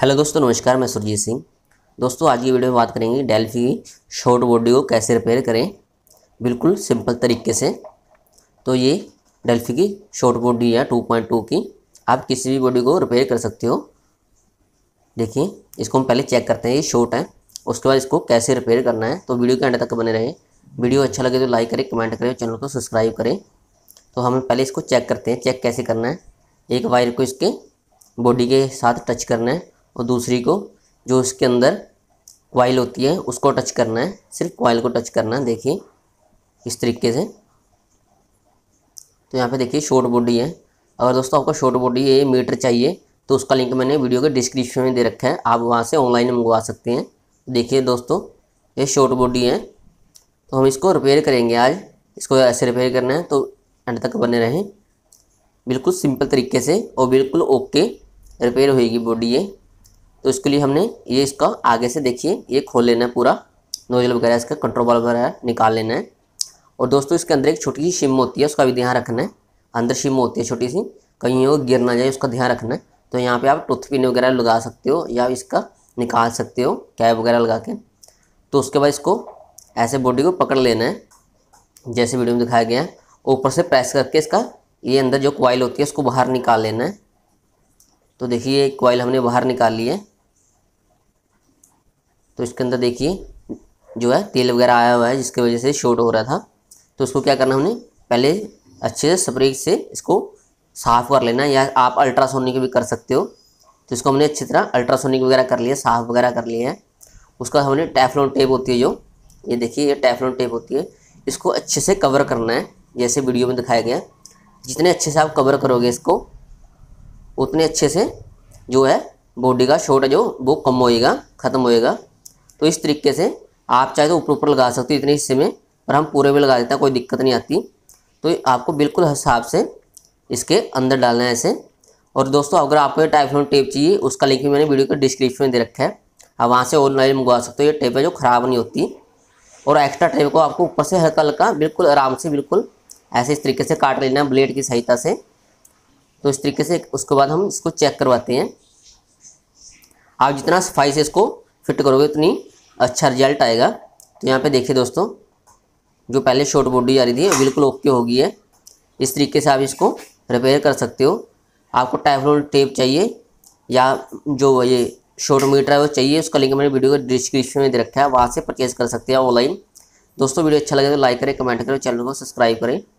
hello दोस्तों नमस्कार मैं सुरजीत सिंह दोस्तों आज की वीडियो में बात करेंगे डेल्फी शॉर्ट बॉडी को कैसे रिपेयर करें बिल्कुल सिंपल तरीके से तो ये डेल्फी की शॉर्ट बॉडी है 2.2 की आप किसी भी बॉडी को रिपेयर कर सकते हो देखिए इसको हम पहले चेक करते हैं ये शॉर्ट है उसके बाद इसको कैसे रिपेयर करना है तो वीडियो के एंड तक बने रहें वीडियो अच्छा लगे तो लाइक करें कमेंट करें चैनल को सब्सक्राइब करें तो हम पहले इसको चेक करते हैं चेक कैसे करना है एक वायर को इसके बॉडी के साथ टच करना है और दूसरी को जो इसके अंदर क्वाइल होती है उसको टच करना है सिर्फ क्वाइल को टच करना है देखिए इस तरीके से तो यहाँ पे देखिए शॉर्ट बॉडी है अगर दोस्तों आपको शॉर्ट बॉडी ये मीटर चाहिए तो उसका लिंक मैंने वीडियो के डिस्क्रिप्शन में दे रखा है आप वहाँ से ऑनलाइन मंगवा सकते हैं देखिए दोस्तों ये शॉर्ट बॉडी है तो हम इसको रिपेयर करेंगे आज इसको ऐसे रिपेयर करना है तो एंड तक बने रहें बिल्कुल सिंपल तरीके से और बिल्कुल ओके रिपेयर होएगी बॉडी ये तो इसके लिए हमने ये इसका आगे से देखिए ये खोल लेना है पूरा नोजल वगैरह इसका कंट्रोल वाल वगैरह निकाल लेना है और दोस्तों इसके अंदर एक छोटी सी शिम होती है उसका भी ध्यान रखना है अंदर शिम होती है छोटी सी कहीं वो गिर ना जाए उसका ध्यान रखना है तो यहाँ पे आप टूथपिन वगैरह लगा सकते हो या इसका निकाल सकते हो कैब वगैरह लगा के तो उसके बाद इसको ऐसे बॉडी को पकड़ लेना है जैसे वीडियो में दिखाया गया है ऊपर से प्रेस करके इसका ये अंदर जो क्वाइल होती है उसको बाहर निकाल लेना है तो देखिए क्वाइल हमने बाहर निकाल ली है तो इसके अंदर देखिए जो है तेल वगैरह आया हुआ है जिसकी वजह से शॉर्ट हो रहा था तो उसको क्या करना हमने पहले अच्छे से स्प्रे से इसको साफ़ कर लेना या आप अल्ट्रासोनिक भी कर सकते हो तो इसको हमने अच्छी तरह अल्ट्रासोनिक वगैरह कर लिया साफ़ वगैरह कर लिया है उसका हमने टेफलॉन टेप होती है जो ये देखिए ये टेफलॉन टेप होती है इसको अच्छे से कवर करना है जैसे वीडियो में दिखाया गया जितने अच्छे से आप कवर करोगे इसको उतने अच्छे से जो है बॉडी का शॉर्ट है जो वो कम होएगा ख़त्म होएगा तो इस तरीके से आप चाहे तो ऊपर ऊपर लगा सकते हो इतने हिस्से में पर हम पूरे में लगा देते हैं कोई दिक्कत नहीं आती तो आपको बिल्कुल हिसाब से इसके अंदर डालना है ऐसे और दोस्तों अगर आपको ये टाइफ्लोन टेप चाहिए उसका लिंक भी मैंने वीडियो के डिस्क्रिप्शन में दे रखा है आप वहाँ से ऑनलाइन मंगवा सकते हो ये टेप है जो ख़राब नहीं होती और एक्स्ट्रा टेप को आपको ऊपर से हल्का हल्का बिल्कुल आराम से बिल्कुल ऐसे इस तरीके से काट लेना है ब्लेड की सहायता से तो इस तरीके से उसके बाद हम इसको चेक करवाते हैं आप जितना सफाई से इसको फिट करोगे उतनी अच्छा रिजल्ट आएगा तो यहाँ पे देखिए दोस्तों जो पहले शॉर्ट बॉडी आ रही थी बिल्कुल ओके होगी है इस तरीके से आप इसको रिपेयर कर सकते हो आपको टाइफ्रोल टेप चाहिए या जो ये शॉर्ट मीटर है वो चाहिए उसका लिंक मैंने वीडियो को डिस्क्रिप्शन में दे रखा है वहाँ से परचेज कर सकते हैं ऑनलाइन दोस्तों वीडियो अच्छा लगे तो लाइक करें कमेंट करें चैनल को सब्सक्राइब करें